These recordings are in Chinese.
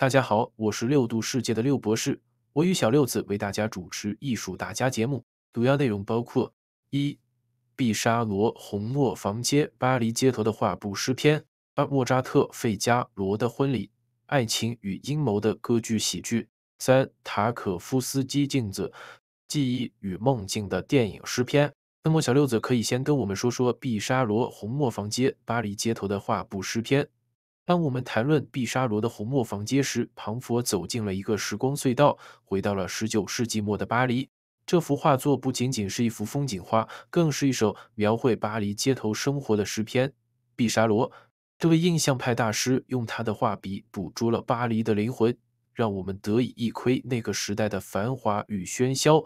大家好，我是六度世界的六博士，我与小六子为大家主持《艺术大家》节目，主要内容包括：一、毕沙罗《红磨坊街》巴黎街头的画布诗篇；二、莫扎特《费加罗的婚礼》爱情与阴谋的歌剧喜剧；三、塔可夫斯基《镜子》记忆与梦境的电影诗篇。那么，小六子可以先跟我们说说毕沙罗《红磨坊街》巴黎街头的画布诗篇。当我们谈论毕沙罗的《红磨坊街》时，庞佛走进了一个时光隧道，回到了19世纪末的巴黎。这幅画作不仅仅是一幅风景画，更是一首描绘巴黎街头生活的诗篇。毕沙罗，这位印象派大师，用他的画笔捕捉了巴黎的灵魂，让我们得以一窥那个时代的繁华与喧嚣。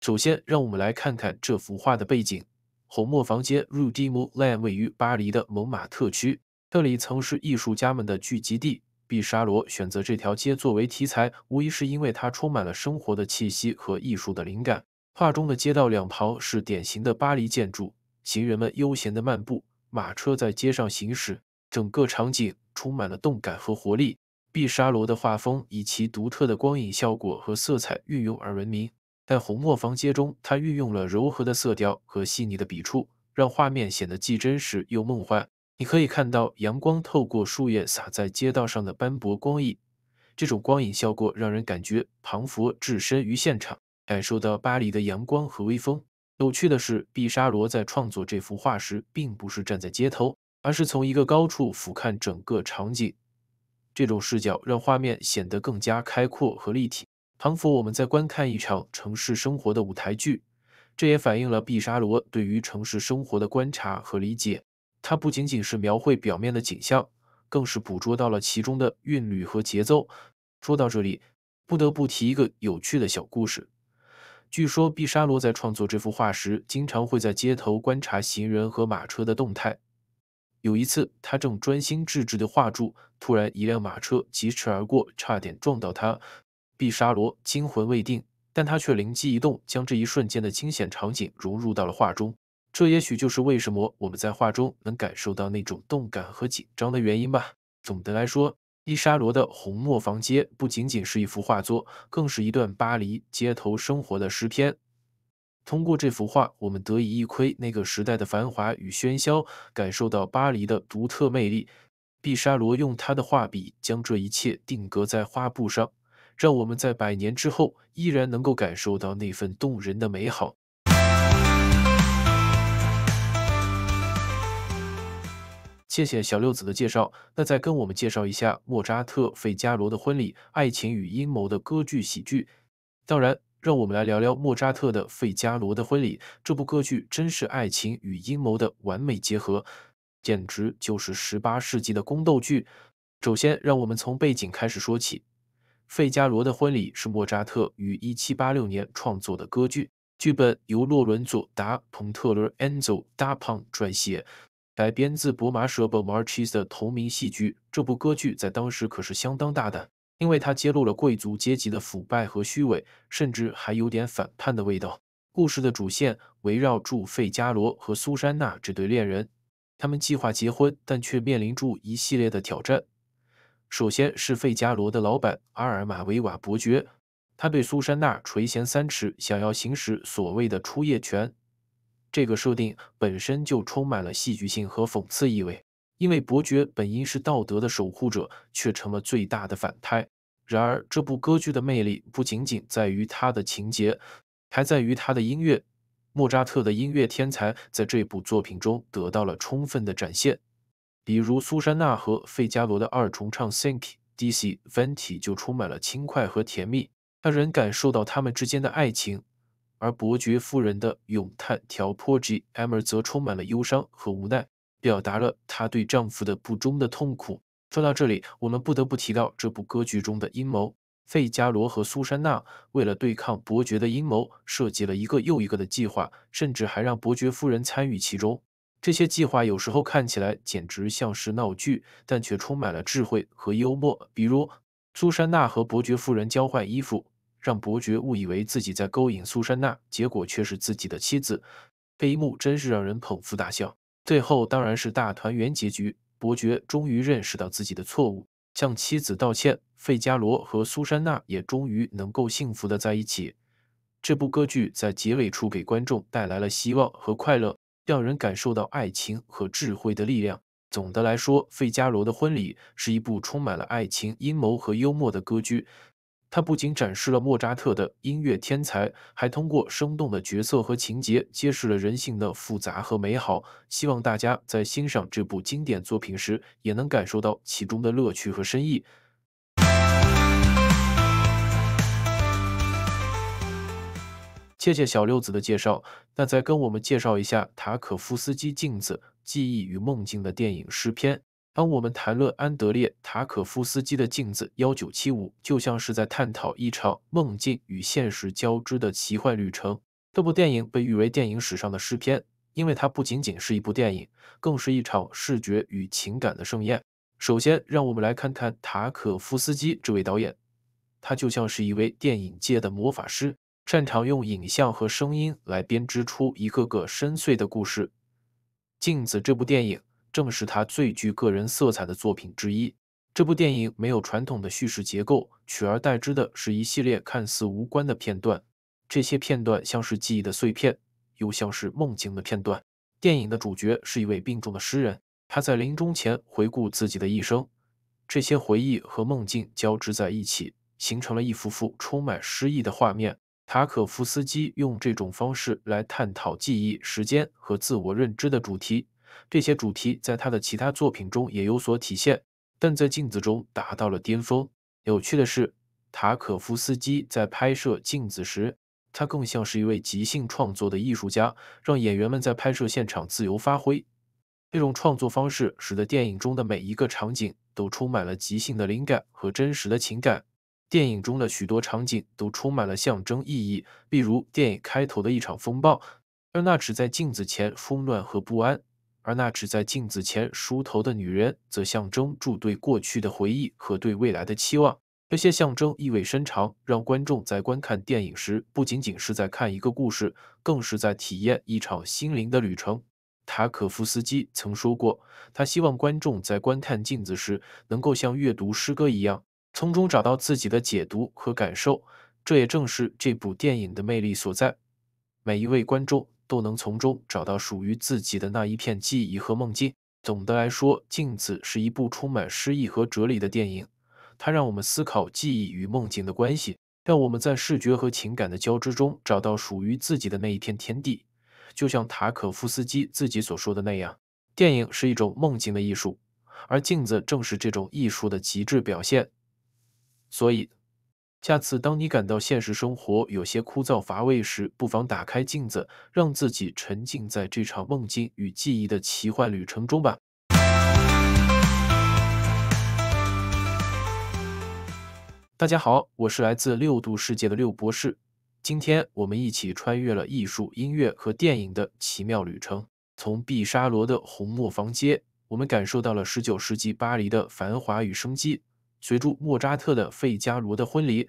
首先，让我们来看看这幅画的背景。红磨坊街 （Rue d e m o u l a n d 位于巴黎的蒙马特区。这里曾是艺术家们的聚集地。毕沙罗选择这条街作为题材，无疑是因为它充满了生活的气息和艺术的灵感。画中的街道两旁是典型的巴黎建筑，行人们悠闲地漫步，马车在街上行驶，整个场景充满了动感和活力。毕沙罗的画风以其独特的光影效果和色彩运用而闻名，在《红磨坊街》中，他运用了柔和的色调和细腻的笔触，让画面显得既真实又梦幻。你可以看到阳光透过树叶洒在街道上的斑驳光影，这种光影效果让人感觉庞佛置身于现场，感受到巴黎的阳光和微风。有趣的是，毕沙罗在创作这幅画时，并不是站在街头，而是从一个高处俯瞰整个场景。这种视角让画面显得更加开阔和立体。庞佛，我们在观看一场城市生活的舞台剧，这也反映了毕沙罗对于城市生活的观察和理解。它不仅仅是描绘表面的景象，更是捕捉到了其中的韵律和节奏。说到这里，不得不提一个有趣的小故事。据说毕沙罗在创作这幅画时，经常会在街头观察行人和马车的动态。有一次，他正专心致志地画住，突然一辆马车疾驰而过，差点撞到他。毕沙罗惊魂未定，但他却灵机一动，将这一瞬间的惊险场景融入到了画中。这也许就是为什么我们在画中能感受到那种动感和紧张的原因吧。总的来说，伊莎罗的《红磨坊街》不仅仅是一幅画作，更是一段巴黎街头生活的诗篇。通过这幅画，我们得以一窥那个时代的繁华与喧嚣，感受到巴黎的独特魅力。毕沙罗用他的画笔将这一切定格在画布上，让我们在百年之后依然能够感受到那份动人的美好。谢谢小六子的介绍。那再跟我们介绍一下莫扎特《费加罗的婚礼》爱情与阴谋的歌剧喜剧。当然，让我们来聊聊莫扎特的《费加罗的婚礼》这部歌剧，真是爱情与阴谋的完美结合，简直就是十八世纪的宫斗剧。首先，让我们从背景开始说起，《费加罗的婚礼》是莫扎特于1786年创作的歌剧，剧本由洛伦佐·达·彭特勒·恩佐·达庞撰写。改编自博马舍《h 马 s 的同名戏剧，这部歌剧在当时可是相当大胆，因为它揭露了贵族阶级的腐败和虚伪，甚至还有点反叛的味道。故事的主线围绕住费加罗和苏珊娜这对恋人，他们计划结婚，但却面临住一系列的挑战。首先是费加罗的老板阿尔马维瓦伯爵，他对苏珊娜垂涎三尺，想要行使所谓的初夜权。这个设定本身就充满了戏剧性和讽刺意味，因为伯爵本应是道德的守护者，却成了最大的反派。然而，这部歌剧的魅力不仅仅在于它的情节，还在于它的音乐。莫扎特的音乐天才在这部作品中得到了充分的展现，比如苏珊娜和费加罗的二重唱《s i n k d c v e n t i 就充满了轻快和甜蜜，让人感受到他们之间的爱情。而伯爵夫人的咏叹调《波及艾玛》则充满了忧伤和无奈，表达了她对丈夫的不忠的痛苦。说到这里，我们不得不提到这部歌剧中的阴谋：费加罗和苏珊娜为了对抗伯爵的阴谋，设计了一个又一个的计划，甚至还让伯爵夫人参与其中。这些计划有时候看起来简直像是闹剧，但却充满了智慧和幽默。比如，苏珊娜和伯爵夫人交换衣服。让伯爵误以为自己在勾引苏珊娜，结果却是自己的妻子，这一幕真是让人捧腹大笑。最后当然是大团圆结局，伯爵终于认识到自己的错误，向妻子道歉，费加罗和苏珊娜也终于能够幸福的在一起。这部歌剧在结尾处给观众带来了希望和快乐，让人感受到爱情和智慧的力量。总的来说，《费加罗的婚礼》是一部充满了爱情、阴谋和幽默的歌剧。它不仅展示了莫扎特的音乐天才，还通过生动的角色和情节揭示了人性的复杂和美好。希望大家在欣赏这部经典作品时，也能感受到其中的乐趣和深意。谢谢小六子的介绍，那再跟我们介绍一下塔可夫斯基《镜子》《记忆与梦境》的电影诗篇。当我们谈论安德烈·塔可夫斯基的《镜子》幺九七五，就像是在探讨一场梦境与现实交织的奇幻旅程。这部电影被誉为电影史上的诗篇，因为它不仅仅是一部电影，更是一场视觉与情感的盛宴。首先，让我们来看看塔可夫斯基这位导演，他就像是一位电影界的魔法师，擅长用影像和声音来编织出一个个深邃的故事。《镜子》这部电影。正是他最具个人色彩的作品之一。这部电影没有传统的叙事结构，取而代之的是一系列看似无关的片段。这些片段像是记忆的碎片，又像是梦境的片段。电影的主角是一位病重的诗人，他在临终前回顾自己的一生。这些回忆和梦境交织在一起，形成了一幅幅充满诗意的画面。塔可夫斯基用这种方式来探讨记忆、时间和自我认知的主题。这些主题在他的其他作品中也有所体现，但在《镜子》中达到了巅峰。有趣的是，塔可夫斯基在拍摄《镜子》时，他更像是一位即兴创作的艺术家，让演员们在拍摄现场自由发挥。这种创作方式使得电影中的每一个场景都充满了即兴的灵感和真实的情感。电影中的许多场景都充满了象征意义，比如电影开头的一场风暴，而那只在镜子前，慌乱和不安。而那只在镜子前梳头的女人，则象征住对过去的回忆和对未来的期望。这些象征意味深长，让观众在观看电影时，不仅仅是在看一个故事，更是在体验一场心灵的旅程。塔可夫斯基曾说过，他希望观众在观看镜子时，能够像阅读诗歌一样，从中找到自己的解读和感受。这也正是这部电影的魅力所在。每一位观众。都能从中找到属于自己的那一片记忆和梦境。总的来说，《镜子》是一部充满诗意和哲理的电影，它让我们思考记忆与梦境的关系，让我们在视觉和情感的交织中找到属于自己的那一片天地。就像塔可夫斯基自己所说的那样，电影是一种梦境的艺术，而《镜子》正是这种艺术的极致表现。所以。下次当你感到现实生活有些枯燥乏味时，不妨打开镜子，让自己沉浸在这场梦境与记忆的奇幻旅程中吧。大家好，我是来自六度世界的六博士。今天我们一起穿越了艺术、音乐和电影的奇妙旅程。从毕沙罗的《红磨坊街》，我们感受到了十九世纪巴黎的繁华与生机。随着莫扎特的《费加罗的婚礼》，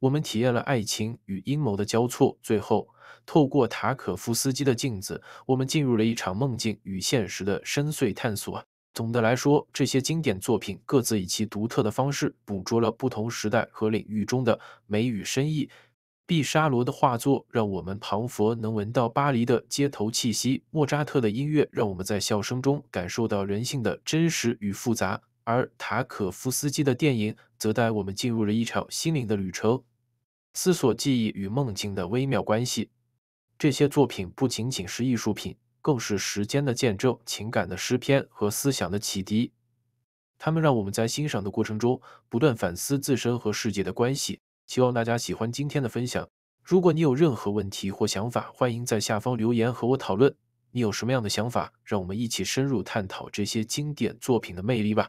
我们体验了爱情与阴谋的交错；最后，透过塔可夫斯基的镜子，我们进入了一场梦境与现实的深邃探索。总的来说，这些经典作品各自以其独特的方式，捕捉了不同时代和领域中的美与深意。毕沙罗的画作让我们彷佛能闻到巴黎的街头气息；莫扎特的音乐让我们在笑声中感受到人性的真实与复杂。而塔可夫斯基的电影则带我们进入了一场心灵的旅程，思索记忆与梦境的微妙关系。这些作品不仅仅是艺术品，更是时间的见证、情感的诗篇和思想的启迪。他们让我们在欣赏的过程中不断反思自身和世界的关系。希望大家喜欢今天的分享。如果你有任何问题或想法，欢迎在下方留言和我讨论。你有什么样的想法？让我们一起深入探讨这些经典作品的魅力吧。